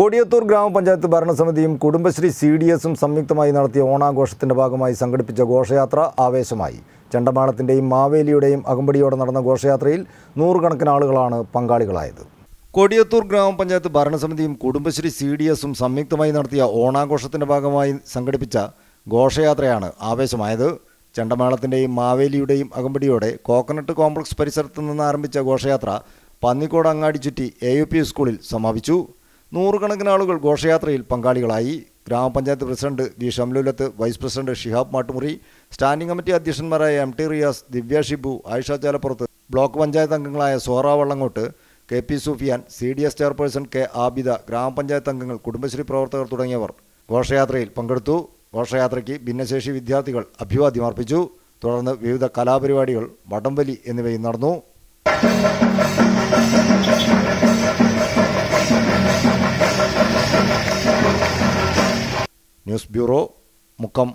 കൊടിയത്തൂർ ഗ്രാമപഞ്ചായത്ത് ഭരണസമിതിയും Kudumbashree C D എസും സംയുക്തമായി നടത്തിയ ഓണാഘോഷത്തിന്റെ ഭാഗമായി സംഘടിപ്പിച്ച ഘോഷയാത്ര ആവേശമായി ചെണ്ടമാളത്തിന്റെയും മാവേലിയുടെയും അകമ്പടിയോടെ നടന്ന ഘോഷയാത്രയിൽ നൂറുകണക്കിന് ആളുകളാണ് പങ്കാളികളായത് കൊടിയത്തൂർ ഗ്രാമപഞ്ചായത്ത് ഭരണസമിതിയും കുടുംബശ്രീ സി ഡി എസും സംയുക്തമായി നടത്തിയ ഓണാഘോഷത്തിന്റെ ഭാഗമായി സംഘടിപ്പിച്ച ഘോഷയാത്രയാണ് ആവേശമായത് ചെണ്ടമേളത്തിൻ്റെയും മാവേലിയുടെയും അകമ്പടിയോടെ കോക്കനട്ട് കോംപ്ലക്സ് പരിസരത്ത് നിന്ന് ആരംഭിച്ച ഘോഷയാത്ര പന്നിക്കോട് അങ്ങാടി ചുറ്റി എ യു പി സ്കൂളിൽ സമാപിച്ചു നൂറുകണക്കിന് ആളുകൾ ഘോഷയാത്രയിൽ പങ്കാളികളായി ഗ്രാമപഞ്ചായത്ത് president V Shamlulath vice president Shihab Mattumuri standing committee അധ്യക്ഷന്മാരായ M T Riyas Divya Shibu Ayisha Chalappurath block panchayat അംഗങ്ങളായ Zora Vallangott K P Sufiyan C D S chairperson K Abida ഗ്രാമപഞ്ചായത്ത് അംഗങ്ങൾ കുടുംബശ്രീ പ്രവർത്തകർ തുടങ്ങിയവർ ഘോഷയാത്രയിൽ പങ്കെടുത്തു ഘോഷയാത്രയ്ക്ക് ഭിന്നശേഷി വിദ്യാർത്ഥികൾ അഭിവാദ്യം അർപ്പിച്ചു തുടർന്ന് വിവിധ കലാപരിപാടികൾ വടംവലി എന്നിവയും നടന്നു ന്യൂസ് ബ്യൂറോ മുക്കം